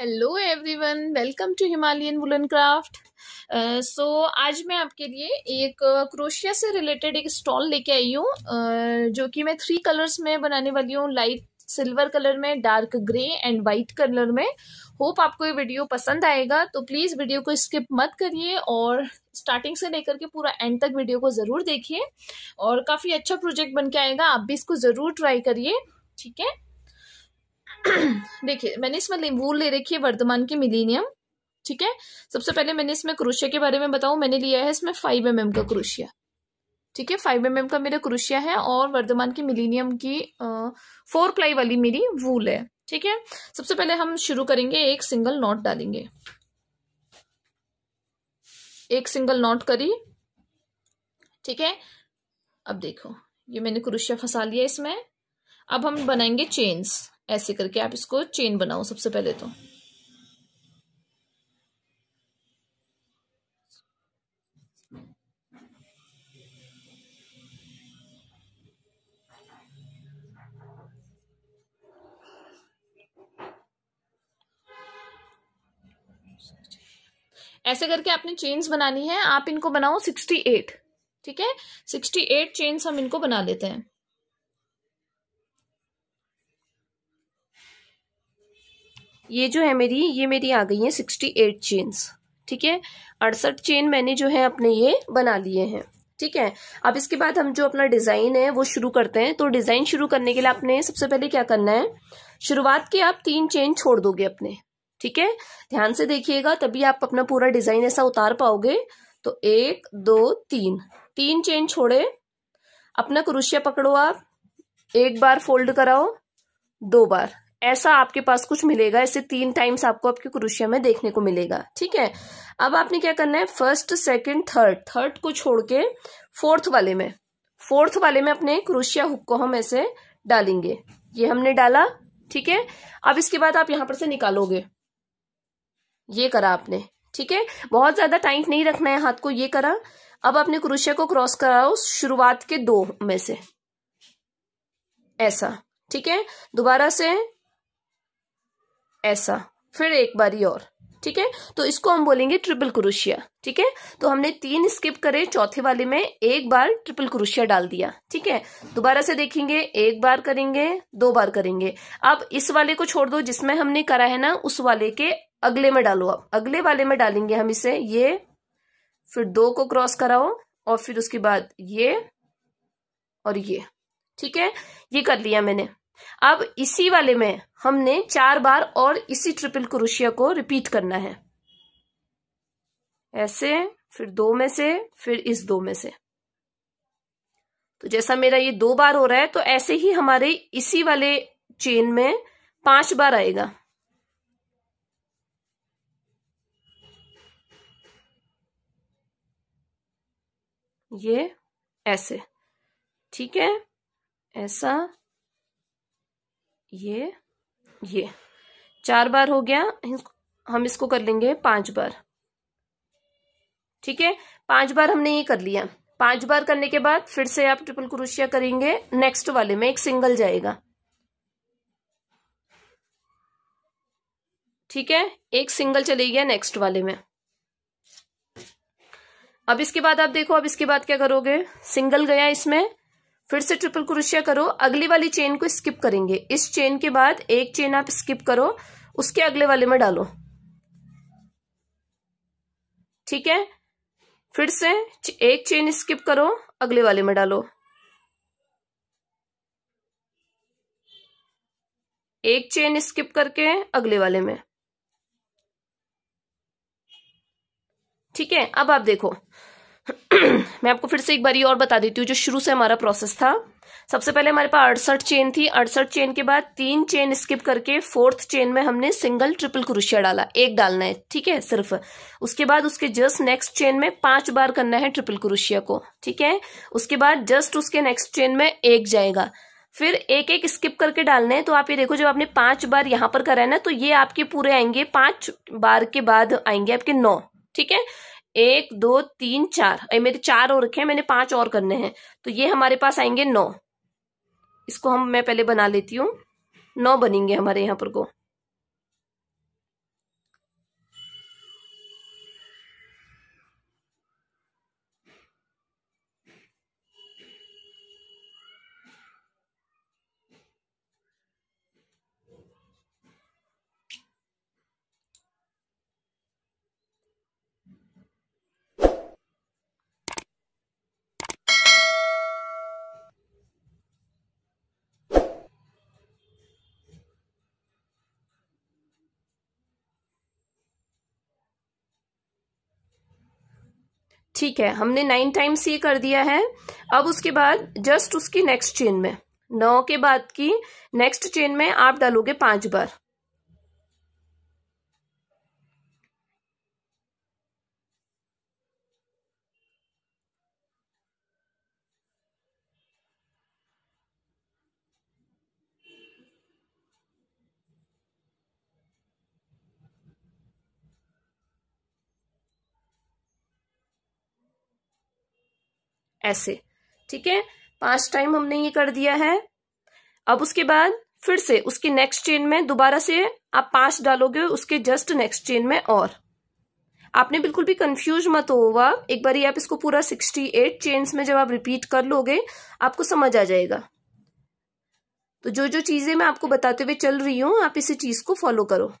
hello everyone welcome to Himalayan woollen craft so आज मैं आपके लिए एक क्रोशिया uh, से रिलेटेड एक स्टॉल लेके आई हूँ uh, जो कि मैं थ्री कलर्स में बनाने वाली हूँ लाइट सिल्वर कलर में dark grey and white colour में होप आपको ये वीडियो पसंद आएगा तो प्लीज़ वीडियो को स्किप मत करिए और स्टार्टिंग से लेकर के पूरा एंड तक वीडियो को ज़रूर देखिए और काफ़ी अच्छा प्रोजेक्ट बन के आएगा आप भी इसको ज़रूर ट्राई करिए ठीक है देखिए मैंने इसमें वूल ले रखी है वर्तमान की मिलीनियम ठीक है सबसे पहले मैंने इसमें क्रोशिया के बारे में बताऊं मैंने लिया है इसमें फाइव एम mm का क्रोशिया ठीक है फाइव एम mm का मेरा क्रोशिया है और वर्धमान की मिलीनियम की फोर प्लाई वाली मेरी वूल है ठीक है सबसे पहले हम शुरू करेंगे एक सिंगल नॉट डालेंगे एक सिंगल नॉट करी ठीक है अब देखो ये मैंने क्रोशिया फंसा लिया इसमें अब हम बनाएंगे चेन्स ऐसे करके आप इसको चेन बनाओ सबसे पहले तो ऐसे करके आपने चेन्स बनानी है आप इनको बनाओ सिक्सटी एट ठीक है सिक्सटी एट चेन्स हम इनको बना लेते हैं ये जो है मेरी ये मेरी आ गई है सिक्सटी एट चेन्स ठीक है अड़सठ चेन मैंने जो है अपने ये बना लिए हैं ठीक है अब इसके बाद हम जो अपना डिज़ाइन है वो शुरू करते हैं तो डिज़ाइन शुरू करने के लिए आपने सबसे पहले क्या करना है शुरुआत की आप तीन चेन छोड़ दोगे अपने ठीक है ध्यान से देखिएगा तभी आप अपना पूरा डिज़ाइन ऐसा उतार पाओगे तो एक दो तीन तीन चेन छोड़े अपना क्रुशिया पकड़ो आप एक बार फोल्ड कराओ दो बार ऐसा आपके पास कुछ मिलेगा ऐसे तीन टाइम्स आपको आपके क्रुशिया में देखने को मिलेगा ठीक है अब आपने क्या करना है फर्स्ट सेकंड थर्ड थर्ड को छोड़ के फोर्थ वाले में फोर्थ वाले में अपने क्रुशिया हुक को हम ऐसे डालेंगे ये हमने डाला ठीक है अब इसके बाद आप यहां पर से निकालोगे ये करा आपने ठीक है बहुत ज्यादा टाइट नहीं रखना है हाथ को ये करा अब अपने क्रुशिया को क्रॉस कराओ शुरुआत के दो में से ऐसा ठीक है दोबारा से ऐसा फिर एक बारी और ठीक है तो इसको हम बोलेंगे ट्रिपल क्रोशिया ठीक है तो हमने तीन स्किप करे चौथे वाले में एक बार ट्रिपल क्रोशिया डाल दिया ठीक है दोबारा से देखेंगे एक बार करेंगे दो बार करेंगे अब इस वाले को छोड़ दो जिसमें हमने करा है ना उस वाले के अगले में डालो आप अगले वाले में डालेंगे हम इसे ये फिर दो को क्रॉस कराओ और फिर उसके बाद ये और ये ठीक है ये कर लिया मैंने अब इसी वाले में हमने चार बार और इसी ट्रिपल क्रोशिया को रिपीट करना है ऐसे फिर दो में से फिर इस दो में से तो जैसा मेरा ये दो बार हो रहा है तो ऐसे ही हमारे इसी वाले चेन में पांच बार आएगा ये ऐसे ठीक है ऐसा ये ये चार बार हो गया हम इसको कर लेंगे पांच बार ठीक है पांच बार हमने ये कर लिया पांच बार करने के बाद फिर से आप ट्रिपल क्रोशिया करेंगे नेक्स्ट वाले में एक सिंगल जाएगा ठीक है एक सिंगल चले गया नेक्स्ट वाले में अब इसके बाद आप देखो अब इसके बाद क्या करोगे सिंगल गया इसमें फिर से ट्रिपल क्रोशिया करो अगली वाली चेन को स्किप करेंगे इस चेन के बाद एक चेन आप स्किप करो उसके अगले वाले में डालो ठीक है फिर से एक चेन स्किप करो अगले वाले में डालो एक चेन स्किप करके अगले वाले में ठीक है अब आप देखो मैं आपको फिर से एक बारी और बता देती हूँ जो शुरू से हमारा प्रोसेस था सबसे पहले हमारे पास अड़सठ चेन थी अड़सठ चेन के बाद तीन चेन स्किप करके फोर्थ चेन में हमने सिंगल ट्रिपल क्रोशिया डाला एक डालना है ठीक है सिर्फ उसके बाद उसके जस्ट नेक्स्ट चेन में पांच बार करना है ट्रिपल क्रोशिया को ठीक है उसके बाद जस्ट उसके नेक्स्ट चेन में एक जाएगा फिर एक एक स्किप करके डालना है तो आप ये देखो जब आपने पांच बार यहां पर करा है ना तो ये आपके पूरे आएंगे पांच बार के बाद आएंगे आपके नौ ठीक है एक दो तीन चार ये मेरे चार और रखे हैं मैंने पांच और करने हैं तो ये हमारे पास आएंगे नौ इसको हम मैं पहले बना लेती हूँ नौ बनेंगे हमारे यहाँ पर को ठीक है हमने नाइन टाइम्स ये कर दिया है अब उसके बाद जस्ट उसकी नेक्स्ट चेन में नौ के बाद की नेक्स्ट चेन में आप डालोगे पांच बार ऐसे ठीक है पांच टाइम हमने ये कर दिया है अब उसके बाद फिर से उसके नेक्स्ट चेन में दोबारा से आप पांच डालोगे उसके जस्ट नेक्स्ट चेन में और आपने बिल्कुल भी कंफ्यूज मत होगा एक बार आप इसको पूरा सिक्सटी एट चेन्स में जब आप रिपीट कर लोगे आपको समझ आ जाएगा तो जो जो चीजें मैं आपको बताते हुए चल रही हूँ आप इसी चीज को फॉलो करो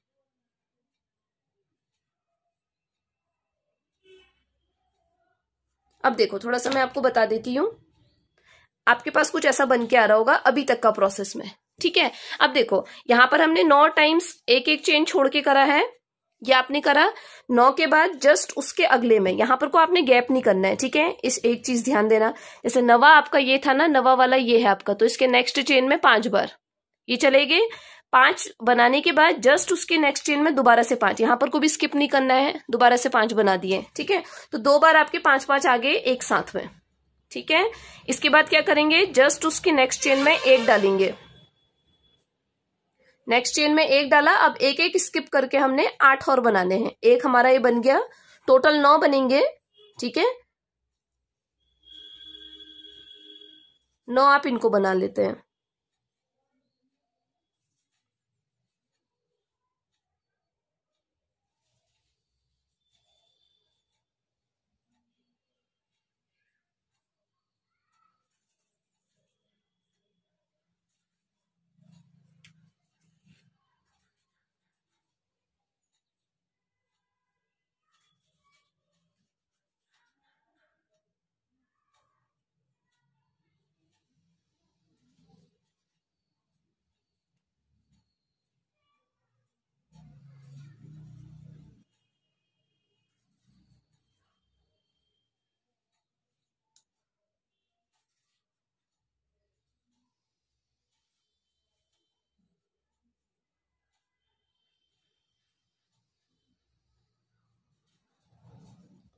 अब देखो थोड़ा सा मैं आपको बता देती हूँ आपके पास कुछ ऐसा बन के आ रहा होगा अभी तक का प्रोसेस में ठीक है अब देखो यहां पर हमने नौ टाइम्स एक एक चेन छोड़ के करा है ये आपने करा नौ के बाद जस्ट उसके अगले में यहां पर को आपने गैप नहीं करना है ठीक है इस एक चीज ध्यान देना जैसे नवा आपका ये था ना नवा वाला ये है आपका तो इसके नेक्स्ट चेन में पांच बार ये चले गए पांच बनाने के बाद जस्ट उसके नेक्स्ट चेन में दोबारा से पांच यहां पर को भी स्किप नहीं करना है दोबारा से पांच बना दिए ठीक है तो दो बार आपके पांच पांच आगे एक साथ में ठीक है इसके बाद क्या करेंगे जस्ट उसके नेक्स्ट चेन में एक डालेंगे नेक्स्ट चेन में एक डाला अब एक एक स्किप करके हमने आठ और बनाने हैं एक हमारा ये बन गया टोटल नौ बनेंगे ठीक है नौ आप इनको बना लेते हैं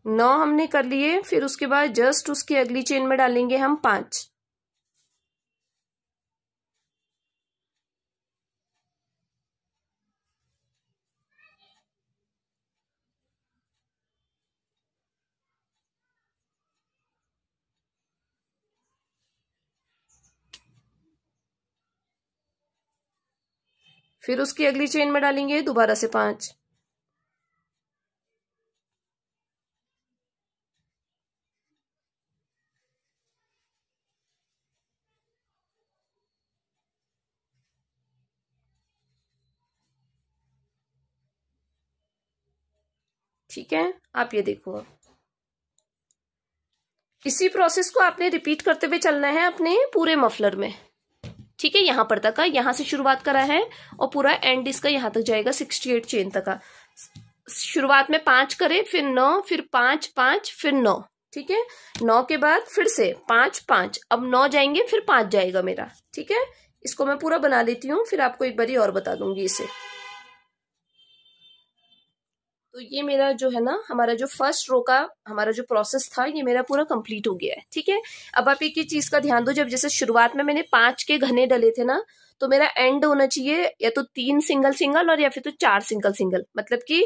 नौ हमने कर लिए फिर उसके बाद जस्ट उसकी अगली चेन में डालेंगे हम पांच फिर उसकी अगली चेन में डालेंगे दोबारा से पांच ठीक है आप ये देखो इसी प्रोसेस को आपने रिपीट करते हुए चलना है अपने पूरे मफलर में ठीक है यहां पर तक यहां से शुरुआत करा है और पूरा एंड इसका यहां तक जाएगा सिक्सटी एट चेन तक का शुरुआत में पांच करें फिर नौ फिर पांच पांच फिर नौ ठीक है नौ के बाद फिर से पांच पांच अब नौ जाएंगे फिर पांच जाएगा मेरा ठीक है इसको मैं पूरा बना लेती हूँ फिर आपको एक बारी और बता दूंगी इसे तो ये मेरा जो है ना हमारा जो फर्स्ट रो का हमारा जो प्रोसेस था ये मेरा पूरा कंप्लीट हो गया है ठीक है अब आप एक ही चीज़ का ध्यान दो जब जैसे शुरुआत में मैंने पांच के घने डले थे ना तो मेरा एंड होना चाहिए या तो तीन सिंगल सिंगल और या फिर तो चार सिंगल सिंगल मतलब कि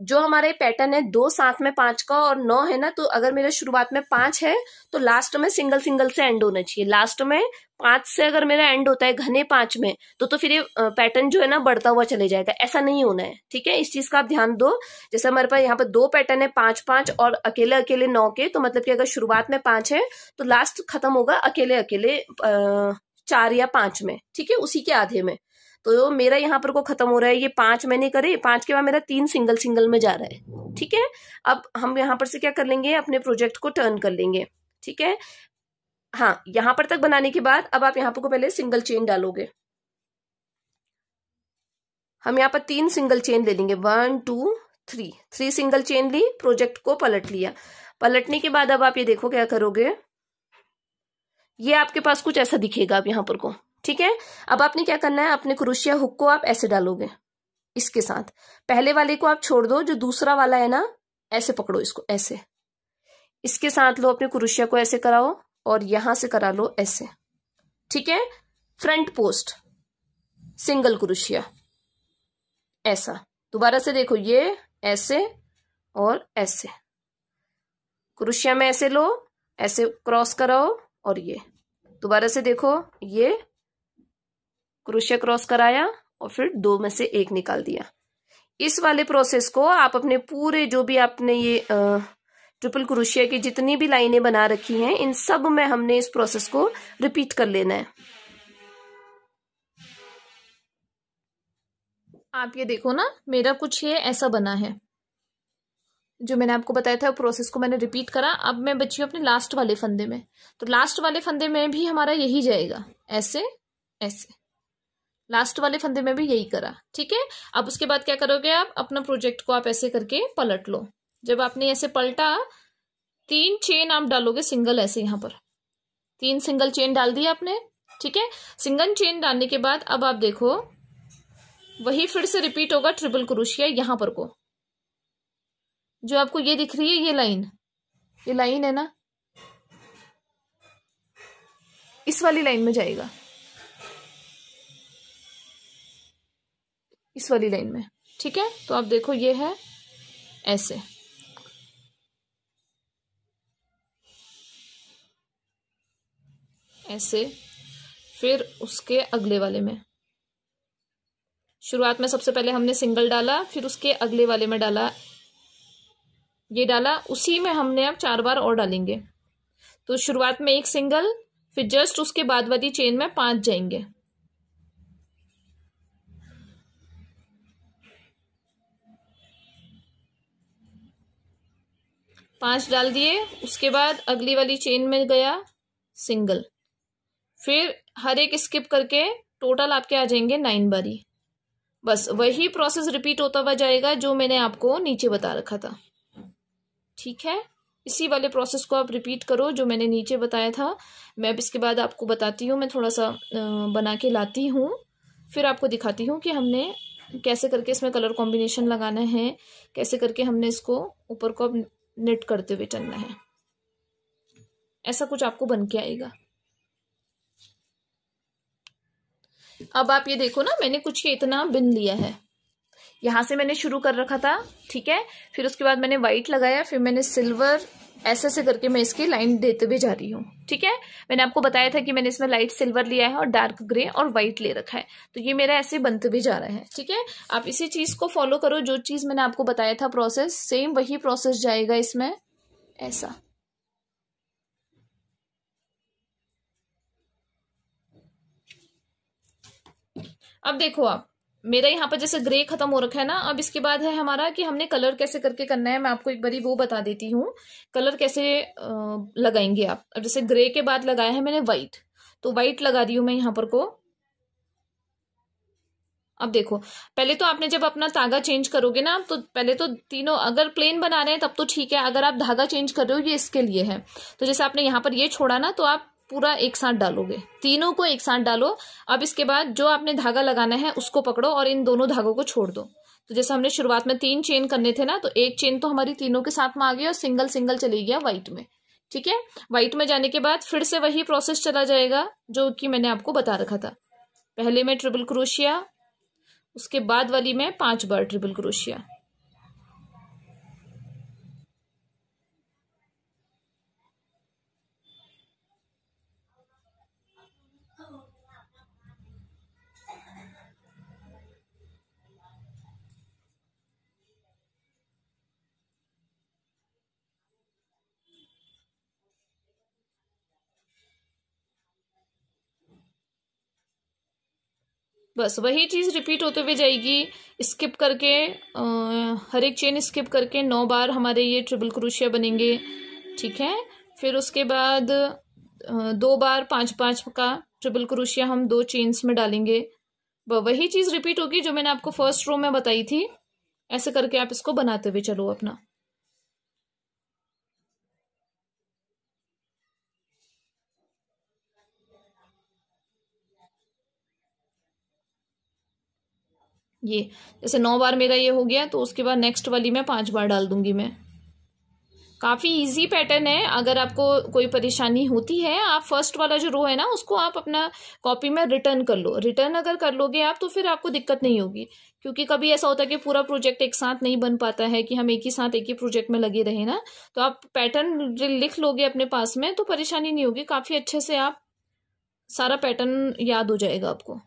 जो हमारे पैटर्न है दो साथ में पांच का और नौ है ना तो अगर मेरा शुरुआत में पांच है तो लास्ट में सिंगल सिंगल से एंड होना चाहिए लास्ट में पांच से अगर मेरा एंड होता है घने पांच में तो तो फिर ये पैटर्न जो है ना बढ़ता हुआ चले जाएगा ऐसा नहीं होना है ठीक है इस चीज का आप ध्यान दो जैसे हमारे पास यहाँ पर दो पैटर्न है पांच पांच और अकेले अकेले नौ के तो मतलब कि अगर शुरुआत में पांच है तो लास्ट खत्म होगा अकेले अकेले चार या पांच में ठीक है उसी के आधे में तो मेरा यहाँ पर को ख़त्म हो रहा है ये पांच मैंने करे पांच के बाद मेरा तीन सिंगल सिंगल में जा रहा है ठीक है अब हम यहाँ पर से क्या कर लेंगे अपने प्रोजेक्ट को टर्न कर लेंगे ठीक है हाँ यहां पर तक बनाने के बाद अब आप यहाँ पर को पहले सिंगल चेन डालोगे हम यहाँ पर तीन सिंगल चेन ले लेंगे one two three three single chain ली प्रोजेक्ट को पलट लिया पलटने के बाद अब आप ये देखो क्या करोगे ये आपके पास कुछ ऐसा दिखेगा आप यहाँ पर को ठीक है अब आपने क्या करना है अपने क्रोशिया हुक को आप ऐसे डालोगे इसके साथ पहले वाले को आप छोड़ दो जो दूसरा वाला है ना ऐसे पकड़ो इसको ऐसे इसके साथ लो अपने क्रोशिया को ऐसे कराओ और यहां से करा लो ऐसे ठीक है फ्रंट पोस्ट सिंगल क्रोशिया ऐसा दोबारा से देखो ये ऐसे और ऐसे क्रोशिया में ऐसे लो ऐसे क्रॉस कराओ और ये दोबारा से देखो ये क्रोशिया क्रॉस कराया और फिर दो में से एक निकाल दिया इस वाले प्रोसेस को आप अपने पूरे जो भी आपने ये आ, ट्रिपल क्रोशिया की जितनी भी लाइनें बना रखी हैं इन सब में हमने इस प्रोसेस को रिपीट कर लेना है आप ये देखो ना मेरा कुछ ये ऐसा बना है जो मैंने आपको बताया था वो प्रोसेस को मैंने रिपीट करा अब मैं बची हूँ अपने लास्ट वाले फंदे में तो लास्ट वाले फंदे में भी हमारा यही जाएगा ऐसे ऐसे लास्ट वाले फंदे में भी यही करा ठीक है अब उसके बाद क्या करोगे आप अपना प्रोजेक्ट को आप ऐसे करके पलट लो जब आपने ऐसे पलटा तीन चेन आप डालोगे सिंगल ऐसे यहां पर तीन सिंगल चेन डाल दी आपने ठीक है सिंगल चेन डालने के बाद अब आप देखो वही फिर से रिपीट होगा ट्रिपल क्रोशिया यहां पर को जो आपको ये दिख रही है ये लाइन ये लाइन है ना इस वाली लाइन में जाएगा इस वाली लाइन में ठीक है तो आप देखो ये है ऐसे ऐसे फिर उसके अगले वाले में शुरुआत में सबसे पहले हमने सिंगल डाला फिर उसके अगले वाले में डाला ये डाला उसी में हमने अब चार बार और डालेंगे तो शुरुआत में एक सिंगल फिर जस्ट उसके बाद वाली चेन में पांच जाएंगे पांच डाल दिए उसके बाद अगली वाली चेन में गया सिंगल फिर हर एक स्किप करके टोटल आपके आ जाएंगे नाइन बारी बस वही प्रोसेस रिपीट होता हुआ जाएगा जो मैंने आपको नीचे बता रखा था ठीक है इसी वाले प्रोसेस को आप रिपीट करो जो मैंने नीचे बताया था मैं अब इसके बाद आपको बताती हूँ मैं थोड़ा सा बना के लाती हूँ फिर आपको दिखाती हूँ कि हमने कैसे करके इसमें कलर कॉम्बिनेशन लगाना है कैसे करके हमने इसको ऊपर को निट करते हुए चलना है ऐसा कुछ आपको बन के आएगा अब आप ये देखो ना मैंने कुछ ये इतना बिन लिया है यहाँ से मैंने शुरू कर रखा था ठीक है फिर उसके बाद मैंने व्हाइट लगाया फिर मैंने सिल्वर ऐसे ऐसे करके मैं इसकी लाइन देते हुए जा रही हूँ ठीक है मैंने आपको बताया था कि मैंने इसमें लाइट सिल्वर लिया है और डार्क ग्रे और व्हाइट ले रखा है तो ये मेरा ऐसे बनते हुए जा रहा है ठीक है आप इसी चीज़ को फॉलो करो जो चीज़ मैंने आपको बताया था प्रोसेस सेम वही प्रोसेस जाएगा इसमें ऐसा अब देखो आप मेरा यहाँ पर जैसे ग्रे खत्म हो रखा है ना अब इसके बाद है हमारा कि हमने कलर कैसे करके करना है मैं आपको एक बारी वो बता देती हूँ कलर कैसे लगाएंगे आप अब जैसे ग्रे के बाद लगाया है मैंने व्हाइट तो वाइट लगा दी हूं मैं यहाँ पर को अब देखो पहले तो आपने जब अपना धागा चेंज करोगे ना तो पहले तो तीनों अगर प्लेन बना रहे हैं तब तो ठीक है अगर आप धागा चेंज कर रहे हो ये इसके लिए है तो जैसे आपने यहाँ पर ये छोड़ा ना तो आप पूरा एक साथ डालोगे तीनों को एक साथ डालो अब इसके बाद जो आपने धागा लगाना है उसको पकड़ो और इन दोनों धागों को छोड़ दो तो जैसे हमने शुरुआत में तीन चेन करने थे ना तो एक चेन तो हमारी तीनों के साथ में आ गई और सिंगल सिंगल चली गया व्हाइट में ठीक है व्हाइट में जाने के बाद फिर से वही प्रोसेस चला जाएगा जो कि मैंने आपको बता रखा था पहले में ट्रिपल क्रोशिया उसके बाद वाली में पांच बार ट्रिपल क्रोशिया बस वही चीज़ रिपीट होते हुए जाएगी स्किप करके आ, हर एक चेन स्किप करके नौ बार हमारे ये ट्रिपल क्रोशिया बनेंगे ठीक है फिर उसके बाद दो बार पाँच पाँच का ट्रिपल क्रोशिया हम दो चेन्स में डालेंगे वही चीज़ रिपीट होगी जो मैंने आपको फर्स्ट रो में बताई थी ऐसे करके आप इसको बनाते हुए चलो अपना ये जैसे नौ बार मेरा ये हो गया तो उसके बाद नेक्स्ट वाली मैं पाँच बार डाल दूंगी मैं काफ़ी इजी पैटर्न है अगर आपको कोई परेशानी होती है आप फर्स्ट वाला जो रो है ना उसको आप अपना कॉपी में रिटर्न कर लो रिटर्न अगर कर लोगे आप तो फिर आपको दिक्कत नहीं होगी क्योंकि कभी ऐसा होता है कि पूरा प्रोजेक्ट एक साथ नहीं बन पाता है कि हम एक ही साथ एक ही प्रोजेक्ट में लगे रहे ना तो आप पैटर्न लिख लोगे अपने पास में तो परेशानी नहीं होगी काफ़ी अच्छे से आप सारा पैटर्न याद हो जाएगा आपको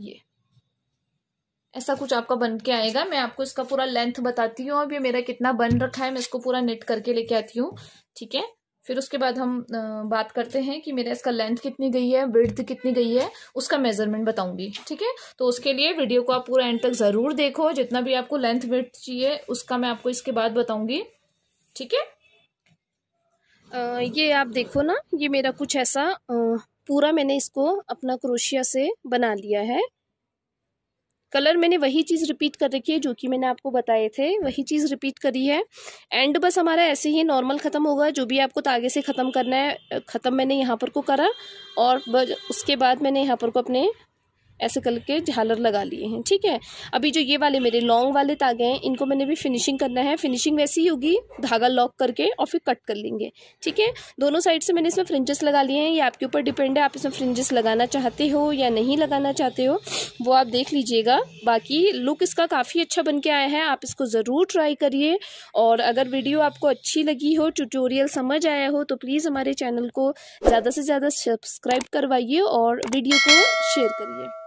ये ऐसा कुछ आपका बन के आएगा मैं आपको इसका पूरा लेंथ बताती हूँ अब ये मेरा कितना बन रखा है मैं इसको पूरा नेट करके लेके आती हूँ ठीक है फिर उसके बाद हम बात करते हैं कि मेरा इसका लेंथ कितनी गई है विर्थ कितनी गई है उसका मेजरमेंट बताऊंगी ठीक है तो उसके लिए वीडियो को आप पूरा एंड तक ज़रूर देखो जितना भी आपको लेंथ ब्रिथ चाहिए उसका मैं आपको इसके बाद बताऊंगी ठीक है ये आप देखो ना ये मेरा कुछ ऐसा आ, पूरा मैंने इसको अपना क्रोशिया से बना लिया है कलर मैंने वही चीज़ रिपीट कर रखी है जो कि मैंने आपको बताए थे वही चीज़ रिपीट करी है एंड बस हमारा ऐसे ही नॉर्मल ख़त्म होगा जो भी आपको तागे से ख़त्म करना है ख़त्म मैंने यहाँ पर को करा और उसके बाद मैंने यहाँ पर को अपने ऐसे करके झालर लगा लिए हैं ठीक है अभी जो ये वाले मेरे लॉन्ग वाले तागे हैं इनको मैंने भी फिनिशिंग करना है फिनिशिंग वैसी ही होगी धागा लॉक करके और फिर कट कर लेंगे ठीक है दोनों साइड से मैंने इसमें फ्रिंजेस लगा लिए हैं ये आपके ऊपर डिपेंड है आप इसमें फ्रिंजेस लगाना चाहते हो या नहीं लगाना चाहते हो वो आप देख लीजिएगा बाकी लुक इसका काफ़ी अच्छा बन के आया है आप इसको ज़रूर ट्राई करिए और अगर वीडियो आपको अच्छी लगी हो ट्यूटोरियल समझ आया हो तो प्लीज़ हमारे चैनल को ज़्यादा से ज़्यादा सब्सक्राइब करवाइए और वीडियो को शेयर करिए